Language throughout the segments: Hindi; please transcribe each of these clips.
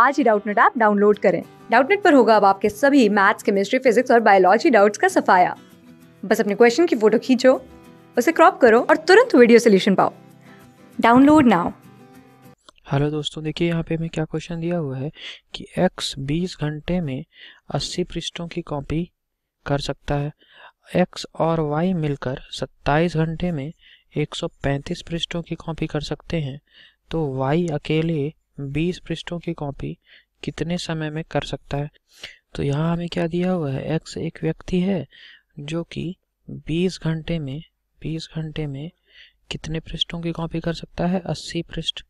आज ही डाउटनेट ऐप डाउनलोड करें डाउटनेट पर होगा अब आपके सभी मैथ्स केमिस्ट्री फिजिक्स और बायोलॉजी डाउट्स का सफाया बस अपने क्वेश्चन की फोटो खींचो उसे क्रॉप करो और तुरंत वीडियो सोल्यूशन पाओ डाउनलोड नाउ हेलो दोस्तों देखिए यहाँ पे मैं क्या क्वेश्चन दिया हुआ है कि x 20 घंटे में 80 पृष्ठों की कॉपी कर सकता है x और y मिलकर 27 घंटे में 135 पृष्ठों की कॉपी कर सकते हैं तो y अकेले बीस पृष्ठों की कॉपी कितने समय में कर सकता है तो यहाँ हमें क्या दिया हुआ है एक्स एक व्यक्ति है जो कि बीस घंटे में बीस घंटे में कितने पृष्ठों की कॉपी कर सकता है अस्सी पृष्ठ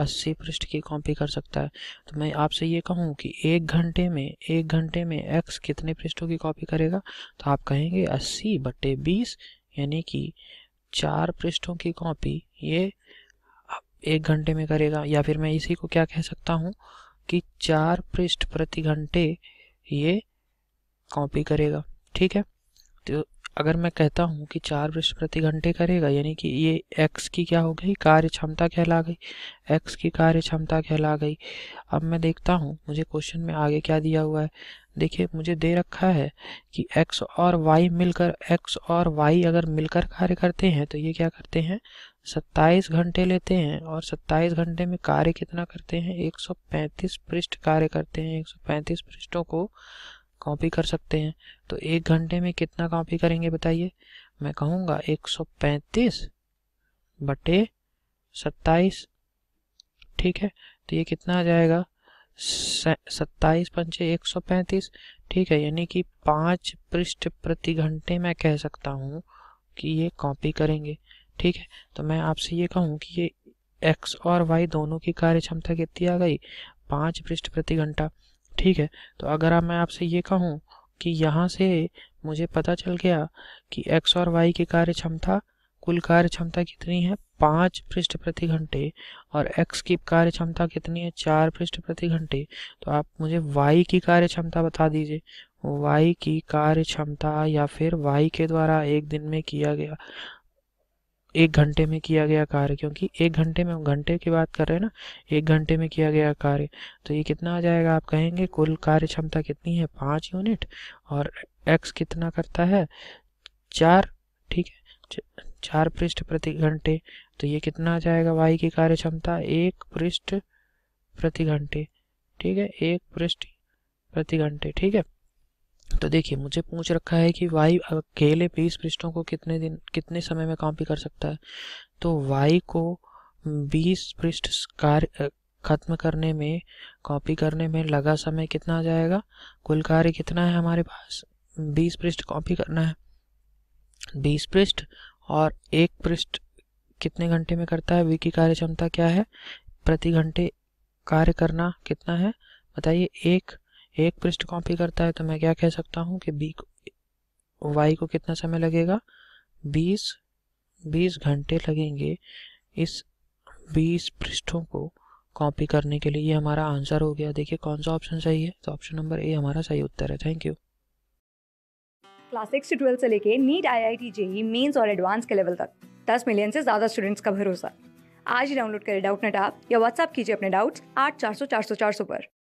अस्सी पृष्ठ की कॉपी कर सकता है तो मैं आपसे ये कहूँ कि एक घंटे में एक घंटे में एक्स कितने पृष्ठों की कॉपी करेगा तो आप कहेंगे अस्सी बटे बीस यानी कि चार पृष्ठों की कॉपी ये एक घंटे में करेगा या फिर मैं इसी को क्या कह सकता हूँ कि चार पृष्ठ प्रति घंटे ये कॉपी करेगा ठीक है तो अगर मैं कहता हूँ कि चार पृष्ठ प्रति घंटे करेगा यानी कि ये एक्स की क्या हो गई कार्य क्षमता कहला गई एक्स की कार्य क्षमता कहला गई अब मैं देखता हूँ मुझे क्वेश्चन में आगे क्या दिया हुआ है देखिए मुझे दे रखा है कि एक्स और वाई मिलकर एक्स और वाई अगर मिलकर कार्य करते हैं तो ये क्या करते हैं सत्ताईस घंटे लेते हैं और सत्ताईस घंटे में कार्य कितना करते हैं पैंतीस पृष्ठ कार्य करते हैं पैंतीस पृष्ठों को कॉपी कर सकते हैं तो एक घंटे में कितना कॉपी करेंगे बताइए मैं कहूँगा 135 बटे 27 ठीक है तो ये कितना आ जाएगा सत्ताईस पंचे एक सौ पैंतीस ठीक है यानी कि पाँच पृष्ठ प्रति घंटे मैं कह सकता हूँ कि ये कॉपी करेंगे ठीक है तो मैं आपसे ये कहूँ कि ये एक्स और वाई दोनों की कार्य क्षमता कितनी आ गई पाँच पृष्ठ प्रति घंटा ठीक है तो अगर आप मैं आपसे ये कहूँ कि यहाँ से मुझे पता चल गया कि एक्स और वाई की कार्य क्षमता कुल कार्य क्षमता कितनी है पाँच पृष्ठ प्रति घंटे और एक्स की कार्य क्षमता कितनी है चार पृष्ठ प्रति घंटे तो आप मुझे वाई की कार्य क्षमता बता दीजिए वाई की कार्य क्षमता या फिर वाई के द्वारा एक दिन में किया गया एक घंटे में किया गया कार्य क्योंकि एक घंटे में हम घंटे की बात कर रहे हैं ना एक घंटे में किया गया कार्य तो ये कितना आ जाएगा आप कहेंगे कुल कार्य क्षमता कितनी है पाँच यूनिट और एक्स कितना करता है चार ठीक है चार पृष्ठ प्रति घंटे तो ये कितना आ जाएगा वाई की कार्य क्षमता एक पृष्ठ प्रति घंटे ठीक है एक पृष्ठ प्रति घंटे ठीक है तो देखिए मुझे पूछ रखा है कि वाई अकेले बीस पृष्ठों को कितने दिन कितने समय में कॉपी कर सकता है तो वाई को बीस पृष्ठ कार्य ख़त्म करने में कॉपी करने में लगा समय कितना आ जाएगा कुल कार्य कितना है हमारे पास बीस पृष्ठ कॉपी करना है बीस पृष्ठ और एक पृष्ठ कितने घंटे में करता है वी की कार्य क्षमता क्या है प्रति घंटे कार्य करना कितना है बताइए एक एक पृष्ठ कॉपी करता है तो मैं क्या कह सकता हूँ कि बी वाई को कितना समय लगेगा बीस बीस घंटे लगेंगे इस बीस पृष्ठों को कॉपी करने के लिए ये हमारा आंसर हो गया देखिए कौन सा ऑप्शन सही है तो ऑप्शन नंबर ए हमारा सही उत्तर है थैंक यू क्लास सिक्स से ट्वेल्थ से लेके NEET I I T JEE mains और एडवांस के लेवल तक दस मिलियन से ज़्यादा स्टूडेंट्स का भरोसा आज ही डाउनलोड करें डाउट नेट आप या व्हाट्सअप कीजिए अपने डाउट्स आठ चार सौ चार सौ चार सौ पर